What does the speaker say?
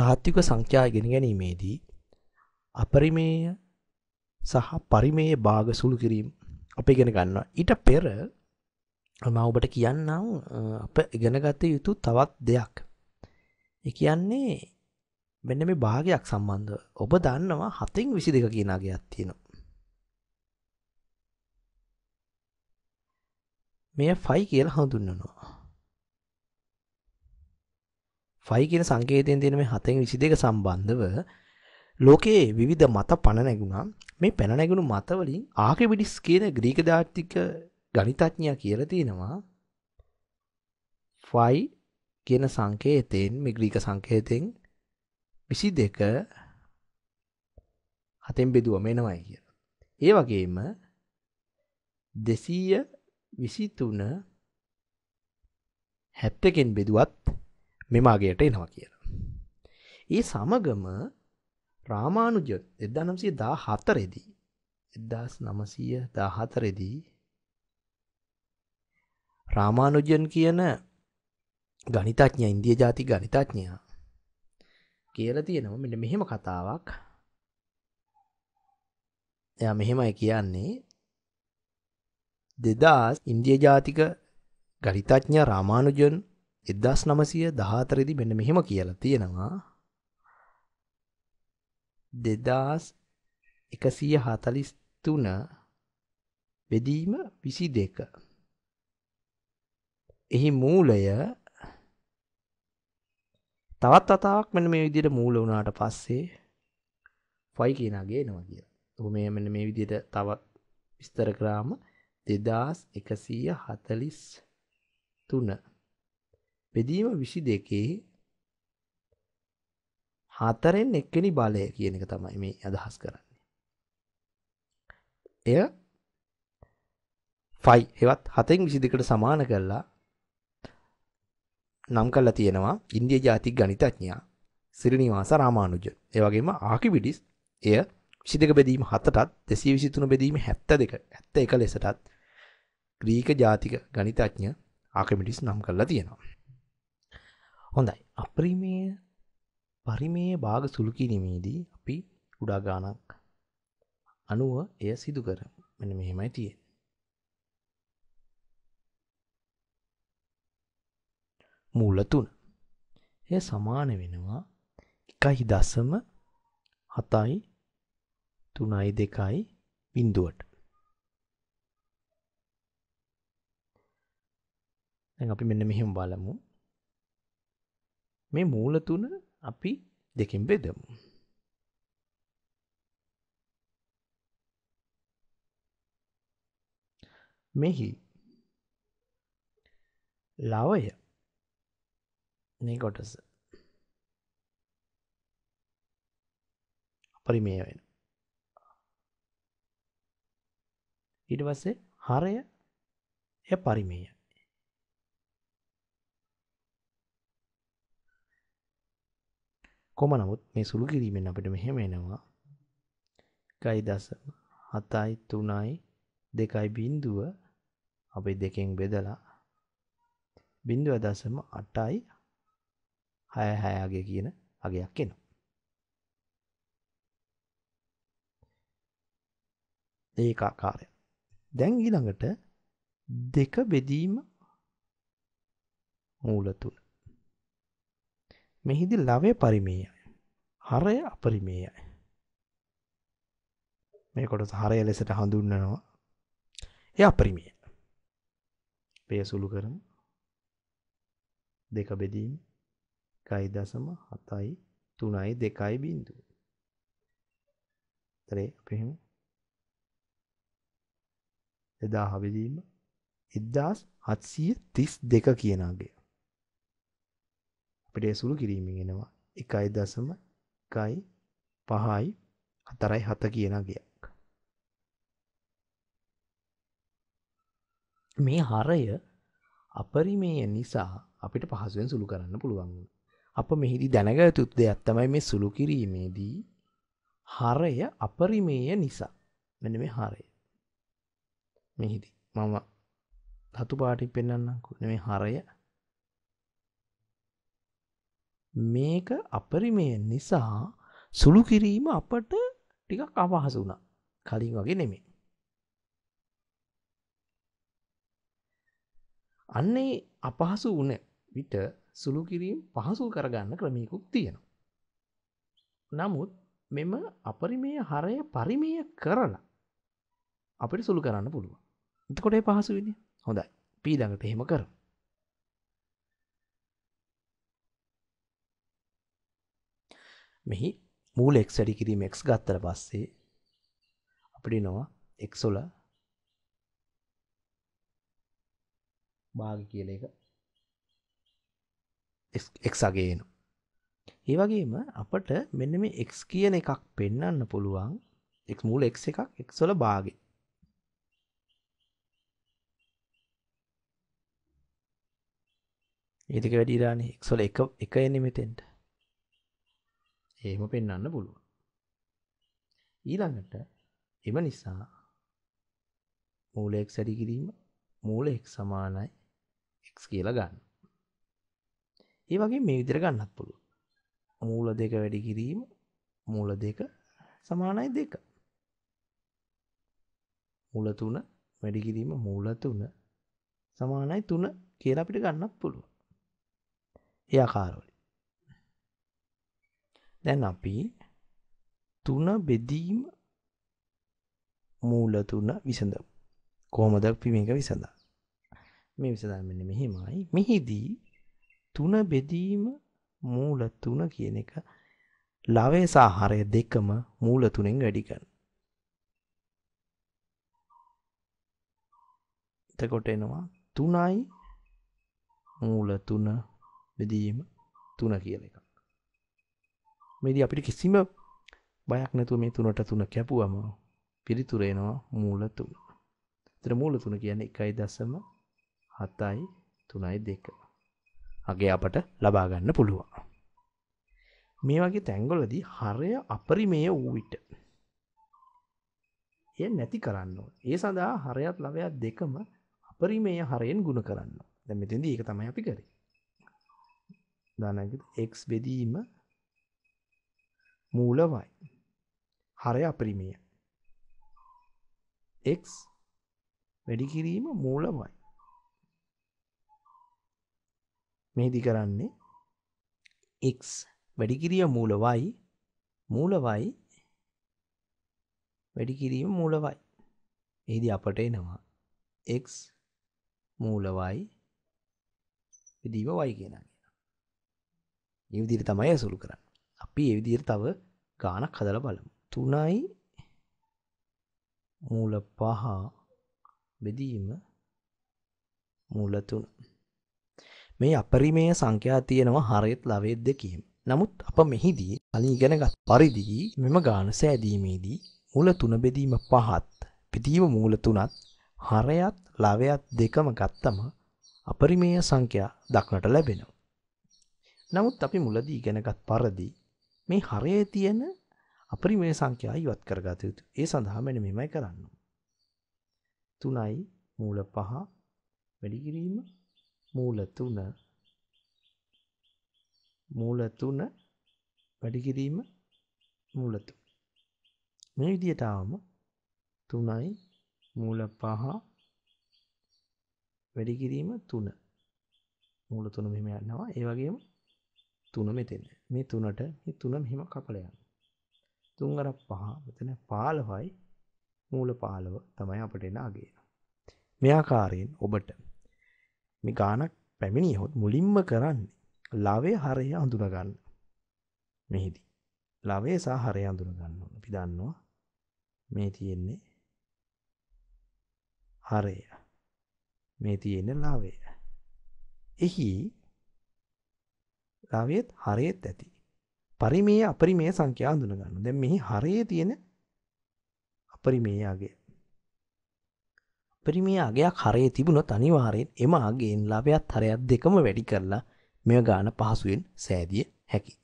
තාත්වික සංඛ්‍යා ඉගෙන ගැනීමේදී අපරිමේය සහ පරිමේය භාග සුළු කිරීම අප ඉගෙන ගන්නවා. ඊට පෙර මම ඔබට කියන්නම් අප ඉගෙනගත යුතු තවත් දෙයක්. ඒ කියන්නේ මෙන්න මේ භාගයක් සම්බන්ධව ඔබ දන්නවා හතෙන් විසි දෙක කියනාගයක් තියෙනවා. මෙය ෆයි කියල හඳුන්නවා. ෆයි කියන සංකේතයෙන් තියෙන මේ 7න් 22 සම්බන්ධව ලෝකයේ විවිධ මත පණ නැගුණා. මේ පැන නැගුණු මත වලින් ආකිබිඩිස් කියන ග්‍රීක දාර්ශනික ගණිතඥයා කියලා තිනවා ෆයි කියන සංකේතයෙන් මේ ග්‍රීක සංකේතයෙන් 22 හතෙන් බෙදුවම එනවයි කියලා. ඒ වගේම 223 70කින් බෙදුවත් මෙම අගයට එනවා කියලා. ඒ සමගම රාමානුජ 1914 දී 1914 දී රාමානුජන් කියන ගණිතඥ ඉන්දිය ජාති ගණිතඥයා කියලා තියෙනව මෙන්න මෙහෙම කතාවක් එයා මෙහෙමයි කියන්නේ දෙදස් ඉන්දිය ජාතික ගරිතඥ රාමානුජන් එදස් නමසය දහතරදි මෙන්න මෙහෙම කියලා තියෙනවා දෙදස් එකසීය හතලිස් තුන බෙදීම විසි දෙක එහි මූලය තවත් අතාවක් මෙන මේ විදිට මූල වුණාට පස්සේ ෆයි කියනගේ නවා කිය ඔහු මේ මෙන මේ විදියට තවත් විස්තරග්‍රාම දෙදස් එකසීය හතලිස් තුන බෙදීම විසි දෙකේ හතරෙන් එක්කෙනි බලය කියන එක තමයි මේ අදහස් කරන්නේ. එය ෆයි එවත් හතෙන් විසි දෙකට සමාන කරලා නම් කල්ලා තියෙනවා ඉන්දිය ජාතික ගනිතඥා සිරිනිවාස රාමානුජ ඒවගේම ආකිවිඩිස් එය විසි දෙක බෙදීම හතටත් දෙසී විසිතුන බෙදීම හැත්ත දෙක ඇත්ත එක ලෙසටත් ග්‍රීක ජාතික ගනිතඥ ආකමිටිස් නම් කරලා තියෙනවා හොඳයි අප්‍රීමය පරිමේ භාග සුළුකිරීමේදී අපි උඩාගානක් අනුව එය සිදු කර මෙන මෙහෙමයි තිය මූලතුන් එය සමාන වෙනවා එකයි දසම හතයි තුනයි දෙකයි බින්දුවට අපි මෙන්න මෙහෙම බලමු මේ මූල තුන අපි දෙකින් බෙදමු. මෙහි ලවය මේ කොටස අපරිමය වෙන ඉඩවස්සේ හරය එය පරිමේය කොම නමුත් මේ සුළු කිරීමෙන් අපිට මෙහෙම එනවා එකයි දසම හතයි තුනයි දෙකයි බින්දුව අපි දෙකෙන් බෙදලා බින්දුව දසම අටයි හය හයාගේ කියන අගයක් එනවා ඒක ආකාරය දැන් ඊළඟට දෙක බෙදීම මූල තුන මෙහිදි ලවේ පරිමේයයි. හරය අපරිමේයයි. මේ කොටස හරය ලෙසට හඳුන්වනවා. එය අපරිමේය. පේසුළු කරන දෙක බෙදීම එකයි දසම හතයි තුනයි දෙකයි බින්දුව. තරේ අපිහෙම එදා හවිදීම එදදාස් හත්සිය තිස් දෙක කියනගේ අපිට ඒ සුළු කිරීමෙන් එනවා 1.1යි 5යි 4යි 7 කියන අගයක්. මේ හරය අපරිමේය නිසා අපිට පහසුවෙන් සුළු කරන්න පුළුවන්. අප මෙහිදි දැනගයුතුත් දෙයක් තමයි මේ සුළු කිරීමේදී හරය අපරිමේය නිසා මෙන මේ හරය මෙහිදී මම හතු පාටි පෙන්න්නන්නකු නෙමේ හරය මේක අපරිමය නිසා සුළු කිරීම අපට ටිකක් අවහස වුණ කලින් වගේ නෙමේ. අන්නේ අපහසු වන විට සුළු කිරීම් පහසු කරගන්න ක්‍රමයකුත් තියෙනවා. නමුත් මෙම අපරිමය හරය පරිමය කරලා අපිට සුළු කරන්න පුළුව එතකොටේ පහසුවිනි හොඳයි පීදඟට හෙම කරම මෙහි මූල x වැඩි කිරීම x ගත්තර පස්සේ අපිට එනවා x වල භාග කියලා එක x අගේ එනවා. ඒ වගේම අපට මෙන්න මේ x කියන එකක් පෙන්වන්න පුළුවන් x මූල x එකක් x වල භාගය. ඒ දෙක වැඩි දානේ x වල එක එක එන්නේ මෙතෙන්ට. එහෙම පෙන්වන්න පුළුවන්. ඊළඟට එම නිසා මූල x වැඩි කිරීම මූල x සමානයි x කියලා ගන්න. ඒ වගේ මේ විදිහට ගන්නත් පුළුවන්. මූල දෙක වැඩි කිරීම මූල දෙක සමානයි දෙක. මූල තුන වැඩි කිරීම මූල තුන සමානයි තුන කියලා අපිට ගන්නත් පුළුවන්. ඒ ආකාරවල. දැන් අපි 3 බෙදීම මූල 3 විසඳමු. කොහොමද අපි මේක විසඳන්නේ? මේ විසඳන්නේ මෙන්න මෙහෙමයි. මෙහිදී 3 බෙදීම මූල 3 කියන එක ලවය සහ හරය දෙකම මූල 3ෙන් වැඩි කරන්න. එතකොට එනවා 3යි මූල 3 බෙදීම 3 කියලා එකක්. මේදී අපිට කිසිම බයක් නැතුව මේ තුනට තුන කැපුවම පිරිතුරේනවා මූල තුන. එතන මූල තුන කියන්නේ 1.7යි 3.2. අගේ අපට ලබා ගන්න පුළුවන්. මේ වගේ තැන්වලදී හරය අපරිමේය වූ විට එය නැති කරන්න ඒ සඳහා හරයත් ලවයත් දෙකම අපරිමේය හරයෙන් ගුණ කරන්න. දැන් මෙතෙන්දී ඒක තමයි අපි කරේ. දානගත x බෙදීම 1.7 මූලවයි. හරය අපරිමිය. එක් වැඩිකිරීම මූලවයි. මෙහිදි කරන්නේ එක් වැඩිකිරිය මූලවයි මූලවයි වැඩිකිරීම මූලවයි. එහිදි අපට එනවා එක් මූලවයි විදීම වයි කියෙන කියෙන. නිවිදිරි තමයි ඇසුරු කරන්න. අපි එවිදියට තව ගානක් හදල බලමු තුනයි මූල පහ බෙදීම මූලතුන් මේ අපරිමය සංඛ්‍යා තියෙනවා හරයත් ලවේද දෙකීම නමුත් අප මෙහිදී අලින් ඉගෙනගත් පරිදි මෙම ගාන සෑදීමේදී මුල තුන බෙදීම පහත් පිදීම මූල තුනත් හරයත් ලවයත් දෙකම ගත්තම අපරිමය සංඛ්‍යා දක්නට ලැබෙනවා. නමුත් අපි මුලදී ඉගෙනගත් පරදි මේ හරයේ තියෙන අපරි මේ සංඛ්‍යා ඉවත් කරගත යුතු ඒ සඳහාමැන මෙමයි කරන්න. තුනයි මූල පහ වැඩිකිරීම මූල තුන මූල තුන වැඩිකිරීම මූලතු මේ විදිටාවම තුනයි මූල පහ වැඩිකිරීම තුන මූල තුන මෙම යන්නවා ඒවගේම තුන මෙතෙන මේ තුනට මේ තුන මෙහෙම කපලා යනවා. තුන් අර පහ මෙතන 15යි මූල 15 තමයි අපට එන අගය. මේ ආකාරයෙන් ඔබට මේ ගානක් පැමිණියොත් මුලින්ම කරන්නේ ලාවේ හරය අඳුන ගන්න. මෙහිදී ලාවේ සහ හරය අඳුන ගන්න ඕන. අපි දන්නවා මේ තියෙන්නේ හරය. මේ තියෙන්නේ ලාවේ. එහි රාවයේත් හරයේත් ඇති. පරිමේය අපරිමේය සංඛ්‍යා හඳුන ගන්න. දැන් මෙහි හරයේ තියෙන අපරිමේය අගය. අපරිමේය අගයක් හරයේ තිබුණොත් අනිවාර්යෙන් එම අගයෙන් ලාභයත් හරයත් දෙකම වැඩි කරලා මෙය ගන්න පහසුවෙන් සෑදිය හැකියි.